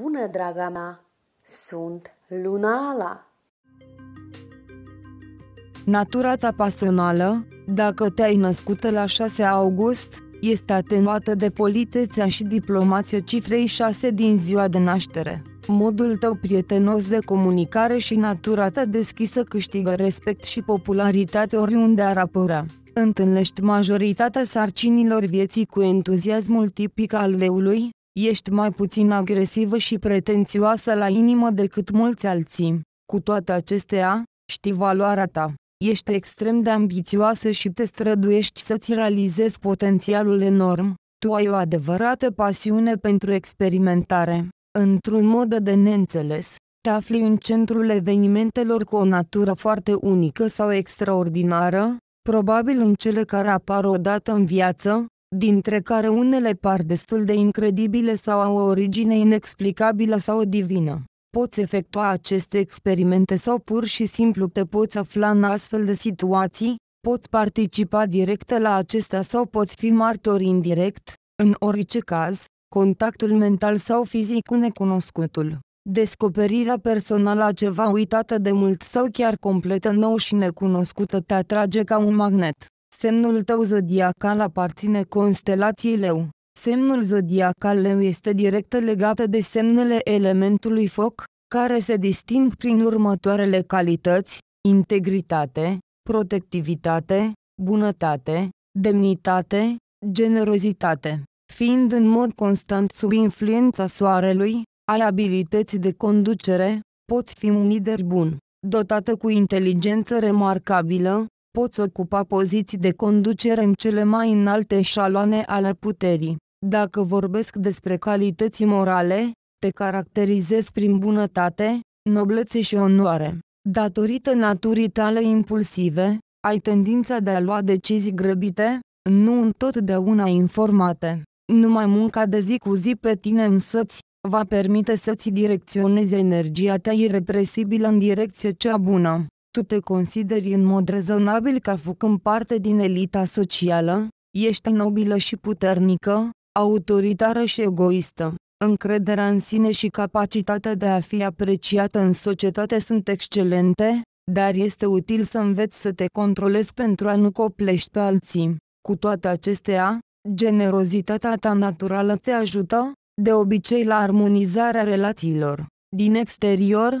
bună, draga mea! Sunt Lunala! Natura ta pasională, dacă te-ai născut la 6 august, este atenuată de politețea și diplomația cifrei 6 din ziua de naștere. Modul tău prietenos de comunicare și natura ta deschisă câștigă respect și popularitate oriunde ar apărea. Întâlnești majoritatea sarcinilor vieții cu entuziasmul tipic al leului, Ești mai puțin agresivă și pretențioasă la inimă decât mulți alții. Cu toate acestea, știi valoarea ta. Ești extrem de ambițioasă și te străduiești să-ți realizezi potențialul enorm. Tu ai o adevărată pasiune pentru experimentare. Într-un mod de neînțeles, te afli în centrul evenimentelor cu o natură foarte unică sau extraordinară, probabil în cele care apar odată în viață, dintre care unele par destul de incredibile sau au o origine inexplicabilă sau divină. Poți efectua aceste experimente sau pur și simplu te poți afla în astfel de situații, poți participa direct la acestea sau poți fi martor indirect, în orice caz, contactul mental sau fizic cu necunoscutul. Descoperirea personală a ceva uitată de mult sau chiar completă nou și necunoscută te atrage ca un magnet. Semnul tău zodiacal aparține constelației leu. Semnul zodiacal leu este direct legat de semnele elementului foc, care se disting prin următoarele calități, integritate, protectivitate, bunătate, demnitate, generozitate. Fiind în mod constant sub influența soarelui, ai abilități de conducere, poți fi un lider bun, dotată cu inteligență remarcabilă, poți ocupa poziții de conducere în cele mai înalte șaloane ale puterii. Dacă vorbesc despre calități morale, te caracterizezi prin bunătate, noblețe și onoare. Datorită naturii tale impulsive, ai tendința de a lua decizii grăbite, nu întotdeauna informate. Numai munca de zi cu zi pe tine însăți, va permite să-ți direcționezi energia ta irepresibilă în direcție cea bună. Tu te consideri în mod rezonabil ca făcând parte din elita socială? Ești nobilă și puternică, autoritară și egoistă. Încrederea în sine și capacitatea de a fi apreciată în societate sunt excelente, dar este util să înveți să te controlezi pentru a nu coplești pe alții. Cu toate acestea, generozitatea ta naturală te ajută, de obicei, la armonizarea relațiilor. Din exterior,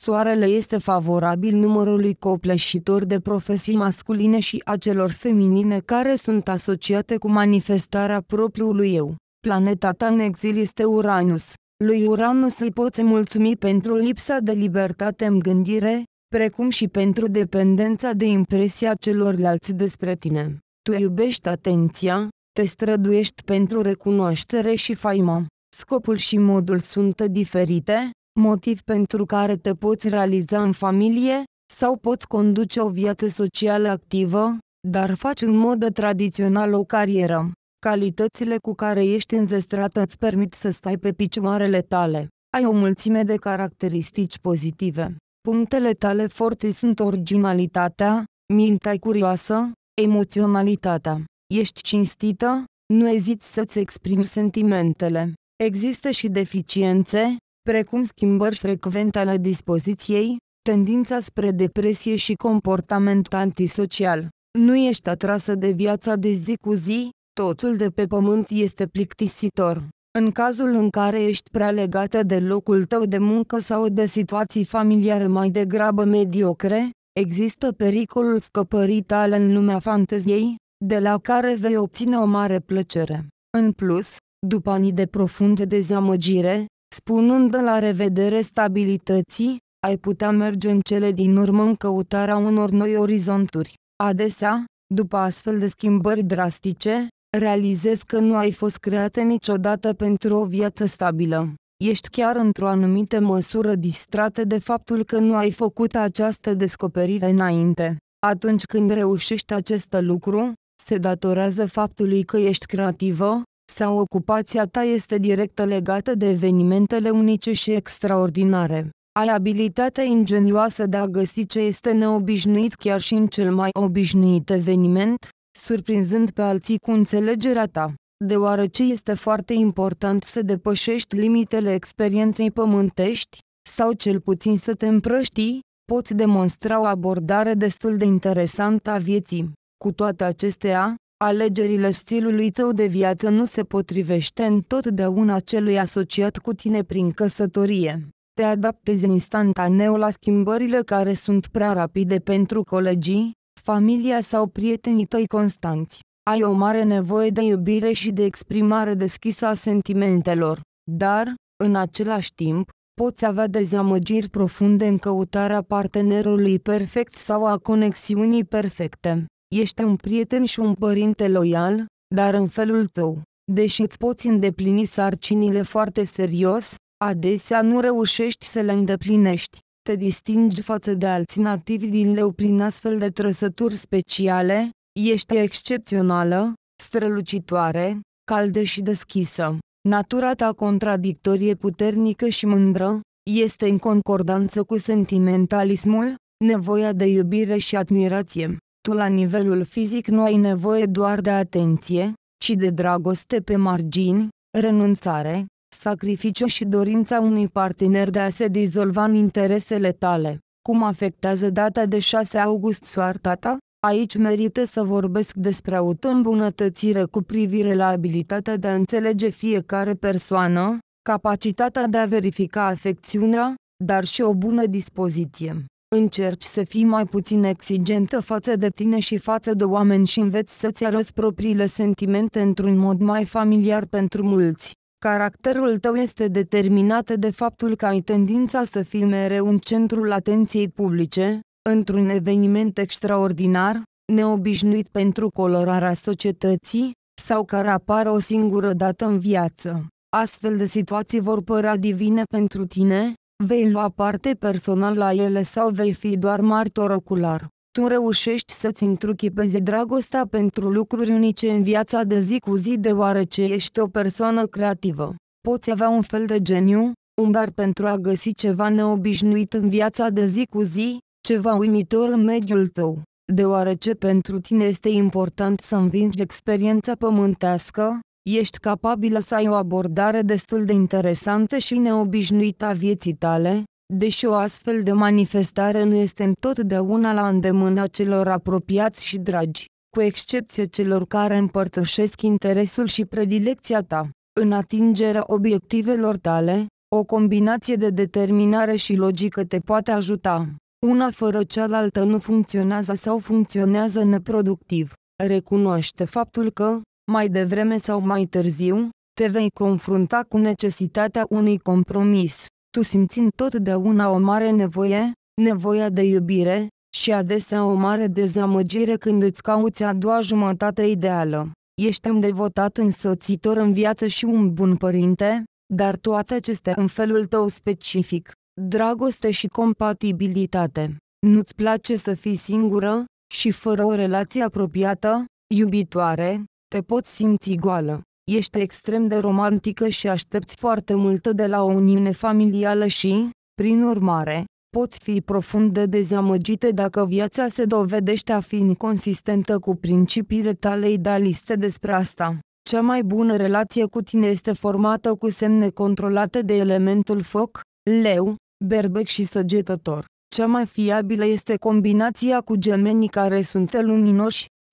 Soarele este favorabil numărului copleșitor de profesii masculine și a celor feminine care sunt asociate cu manifestarea propriului eu. Planeta ta în exil este Uranus. Lui Uranus îi poți mulțumi pentru lipsa de libertate în gândire, precum și pentru dependența de impresia celorlalți despre tine. Tu iubești atenția, te străduiești pentru recunoaștere și faimă. Scopul și modul sunt diferite, motiv pentru care te poți realiza în familie, sau poți conduce o viață socială activă, dar faci în mod tradițional o carieră. Calitățile cu care ești înzestrată îți permit să stai pe picioarele tale. Ai o mulțime de caracteristici pozitive. Punctele tale forte sunt originalitatea, mintea curioasă, emoționalitatea. Ești cinstită, nu eziți să-ți exprimi sentimentele. Există și deficiențe, precum schimbări frecvente ale dispoziției, tendința spre depresie și comportament antisocial. Nu ești atrasă de viața de zi cu zi, totul de pe pământ este plictisitor. În cazul în care ești prea legată de locul tău de muncă sau de situații familiare mai degrabă mediocre, există pericolul scăpării tale în lumea fanteziei, de la care vei obține o mare plăcere. În plus, după anii de profundă dezamăgire, Spunând de la revedere stabilității, ai putea merge în cele din urmă în căutarea unor noi orizonturi. Adesea, după astfel de schimbări drastice, realizezi că nu ai fost creată niciodată pentru o viață stabilă. Ești chiar într-o anumită măsură distrată de faptul că nu ai făcut această descoperire înainte. Atunci când reușești acest lucru, se datorează faptului că ești creativă, sau ocupația ta este direct legată de evenimentele unice și extraordinare. Ai abilitatea ingenioasă de a găsi ce este neobișnuit chiar și în cel mai obișnuit eveniment, surprinzând pe alții cu înțelegerea ta. Deoarece este foarte important să depășești limitele experienței pământești, sau cel puțin să te împrăștii, poți demonstra o abordare destul de interesantă a vieții. Cu toate acestea, Alegerile stilului tău de viață nu se potrivește întotdeauna celui asociat cu tine prin căsătorie. Te adaptezi instantaneu la schimbările care sunt prea rapide pentru colegii, familia sau prietenii tăi constanți. Ai o mare nevoie de iubire și de exprimare deschisă a sentimentelor, dar, în același timp, poți avea dezamăgiri profunde în căutarea partenerului perfect sau a conexiunii perfecte. Ești un prieten și un părinte loial, dar în felul tău, deși îți poți îndeplini sarcinile foarte serios, adesea nu reușești să le îndeplinești. Te distingi față de alți nativi din leu prin astfel de trăsături speciale, ești excepțională, strălucitoare, caldă și deschisă. Natura ta contradictorie puternică și mândră, este în concordanță cu sentimentalismul, nevoia de iubire și admirație. Tu la nivelul fizic nu ai nevoie doar de atenție, ci de dragoste pe margini, renunțare, sacrificiu și dorința unui partener de a se dizolva în interesele tale. Cum afectează data de 6 august soarta ta? Aici merită să vorbesc despre auto-îmbunătățire cu privire la abilitatea de a înțelege fiecare persoană, capacitatea de a verifica afecțiunea, dar și o bună dispoziție. Încerci să fii mai puțin exigentă față de tine și față de oameni și înveți să-ți arăți propriile sentimente într-un mod mai familiar pentru mulți. Caracterul tău este determinat de faptul că ai tendința să fii mereu în centrul atenției publice, într-un eveniment extraordinar, neobișnuit pentru colorarea societății, sau care apare o singură dată în viață. Astfel de situații vor părea divine pentru tine, Vei lua parte personal la ele sau vei fi doar martor ocular. Tu reușești să-ți întruchipezi dragostea pentru lucruri unice în viața de zi cu zi deoarece ești o persoană creativă. Poți avea un fel de geniu, un dar pentru a găsi ceva neobișnuit în viața de zi cu zi, ceva uimitor în mediul tău. Deoarece pentru tine este important să învingi experiența pământească, ești capabilă să ai o abordare destul de interesantă și neobișnuită a vieții tale, deși o astfel de manifestare nu este întotdeauna la îndemâna celor apropiați și dragi, cu excepție celor care împărtășesc interesul și predilecția ta. În atingerea obiectivelor tale, o combinație de determinare și logică te poate ajuta. Una fără cealaltă nu funcționează sau funcționează neproductiv. Recunoaște faptul că, mai devreme sau mai târziu, te vei confrunta cu necesitatea unui compromis. Tu simți întotdeauna o mare nevoie, nevoia de iubire, și adesea o mare dezamăgire când îți cauți a doua jumătate ideală. Ești un devotat însoțitor în viață și un bun părinte, dar toate acestea în felul tău specific. Dragoste și compatibilitate. Nu-ți place să fii singură, și fără o relație apropiată, iubitoare, te poți simți goală. Ești extrem de romantică și aștepți foarte mult de la o uniune familială și, prin urmare, poți fi profund de dezamăgite dacă viața se dovedește a fi inconsistentă cu principiile tale idealiste despre asta. Cea mai bună relație cu tine este formată cu semne controlate de elementul foc, leu, berbec și săgetător. Cea mai fiabilă este combinația cu gemenii care sunt luminoși,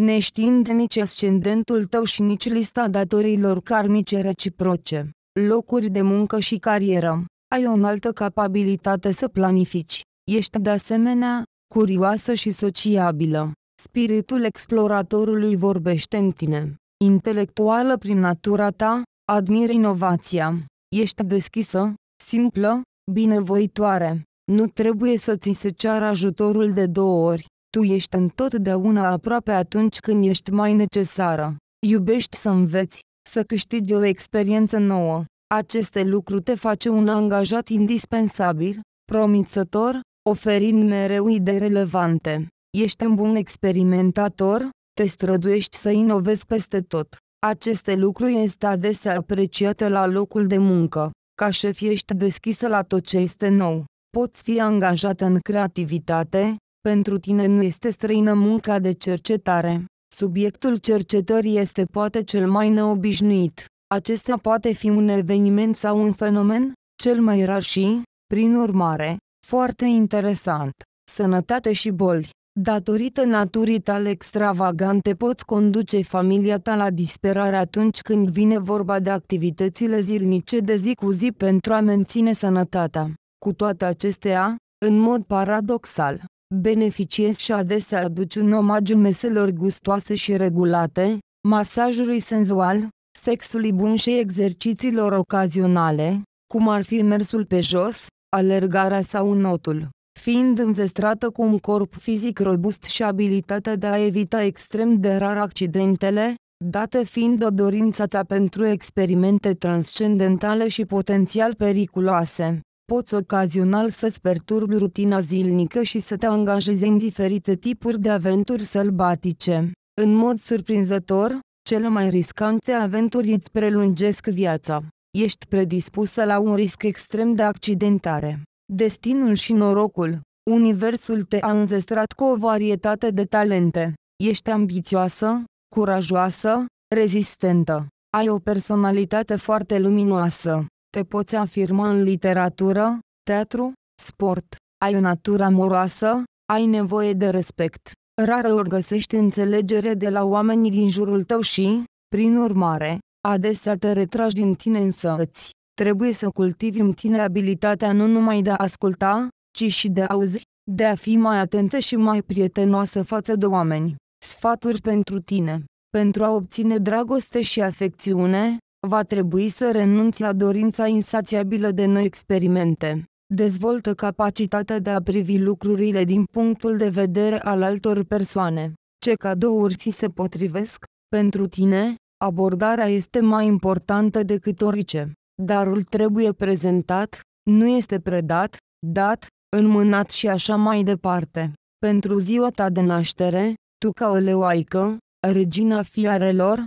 neștiind nici ascendentul tău și nici lista datorilor karmice reciproce, locuri de muncă și carieră, ai o înaltă capabilitate să planifici. Ești de asemenea curioasă și sociabilă. Spiritul exploratorului vorbește în tine. Intelectuală prin natura ta, admiri inovația. Ești deschisă, simplă, binevoitoare. Nu trebuie să ți se ceară ajutorul de două ori. Tu ești întotdeauna aproape atunci când ești mai necesară. Iubești să înveți, să câștigi o experiență nouă. Aceste lucruri te face un angajat indispensabil, promițător, oferind mereu idei relevante. Ești un bun experimentator, te străduiești să inovezi peste tot. Aceste lucruri este adesea apreciate la locul de muncă. Ca șef ești deschisă la tot ce este nou. Poți fi angajată în creativitate, pentru tine nu este străină munca de cercetare. Subiectul cercetării este poate cel mai neobișnuit. Acesta poate fi un eveniment sau un fenomen, cel mai rar și, prin urmare, foarte interesant. Sănătate și boli. Datorită naturii tale extravagante poți conduce familia ta la disperare atunci când vine vorba de activitățile zilnice de zi cu zi pentru a menține sănătatea. Cu toate acestea, în mod paradoxal, Beneficiez și adesea aduci un omagiu meselor gustoase și regulate, masajului senzual, sexului bun și exercițiilor ocazionale, cum ar fi mersul pe jos, alergarea sau notul. Fiind înzestrată cu un corp fizic robust și abilitatea de a evita extrem de rar accidentele, date fiind o dorință ta pentru experimente transcendentale și potențial periculoase poți ocazional să-ți perturbi rutina zilnică și să te angajezi în diferite tipuri de aventuri sălbatice. În mod surprinzător, cele mai riscante aventuri îți prelungesc viața. Ești predispusă la un risc extrem de accidentare. Destinul și norocul. Universul te-a înzestrat cu o varietate de talente. Ești ambițioasă, curajoasă, rezistentă. Ai o personalitate foarte luminoasă. Te poți afirma în literatură, teatru, sport, ai o natură amoroasă, ai nevoie de respect. Rară ori găsești înțelegere de la oamenii din jurul tău și, prin urmare, adesea te retragi din tine îți Trebuie să cultivi în tine abilitatea nu numai de a asculta, ci și de a auzi, de a fi mai atentă și mai prietenoasă față de oameni. Sfaturi pentru tine Pentru a obține dragoste și afecțiune, va trebui să renunți la dorința insațiabilă de noi experimente. Dezvoltă capacitatea de a privi lucrurile din punctul de vedere al altor persoane. Ce cadouri ți se potrivesc? Pentru tine, abordarea este mai importantă decât orice. Darul trebuie prezentat, nu este predat, dat, înmânat și așa mai departe. Pentru ziua ta de naștere, tu ca o leoaică, regina fiarelor,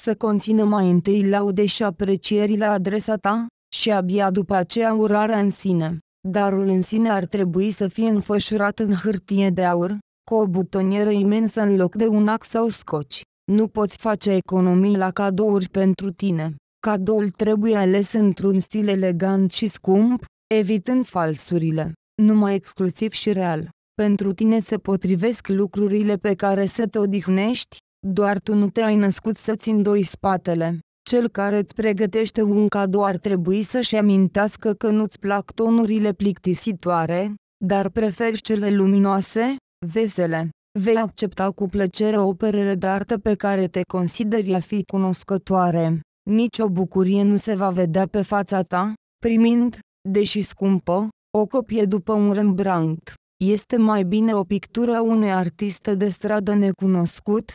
să conțină mai întâi laude și aprecieri la adresa ta, și abia după aceea urarea în sine. Darul în sine ar trebui să fie înfășurat în hârtie de aur, cu o butonieră imensă în loc de un ax sau scoci. Nu poți face economii la cadouri pentru tine. Cadoul trebuie ales într-un stil elegant și scump, evitând falsurile, numai exclusiv și real. Pentru tine se potrivesc lucrurile pe care să te odihnești, doar tu nu te-ai născut să-ți îndoi spatele. Cel care îți pregătește un cadou ar trebui să-și amintească că nu-ți plac tonurile plictisitoare, dar preferi cele luminoase, vesele. Vei accepta cu plăcere operele de artă pe care te consideri a fi cunoscătoare. Nici o bucurie nu se va vedea pe fața ta, primind, deși scumpă, o copie după un Rembrandt. Este mai bine o pictură a unui artist de stradă necunoscut,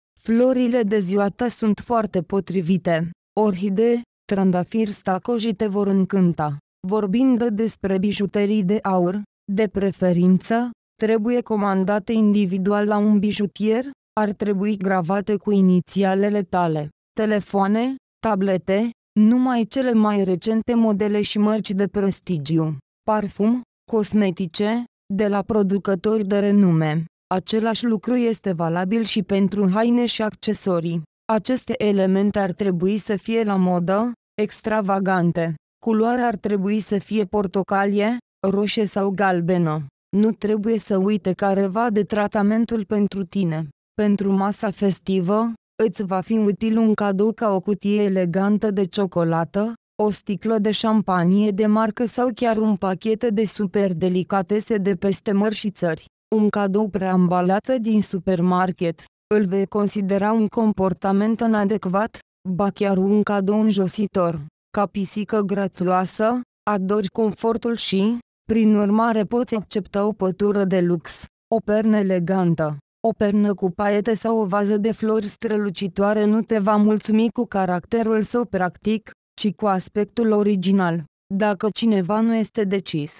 Florile de ziua ta sunt foarte potrivite. Orhidee, trandafiri stacoji te vor încânta. Vorbind despre bijuterii de aur, de preferință, trebuie comandate individual la un bijutier, ar trebui gravate cu inițialele tale. Telefoane, tablete, numai cele mai recente modele și mărci de prestigiu. Parfum, cosmetice, de la producători de renume. Același lucru este valabil și pentru haine și accesorii. Aceste elemente ar trebui să fie la modă, extravagante. Culoarea ar trebui să fie portocalie, roșie sau galbenă. Nu trebuie să uite careva de tratamentul pentru tine. Pentru masa festivă, îți va fi util un cadou ca o cutie elegantă de ciocolată, o sticlă de șampanie de marcă sau chiar un pachet de super delicatese de peste mări și țări un cadou preambalată din supermarket, îl vei considera un comportament inadecvat, ba chiar un cadou înjositor. Ca pisică grațioasă, adori confortul și, prin urmare poți accepta o pătură de lux, o pernă elegantă, o pernă cu paiete sau o vază de flori strălucitoare nu te va mulțumi cu caracterul său practic, ci cu aspectul original. Dacă cineva nu este decis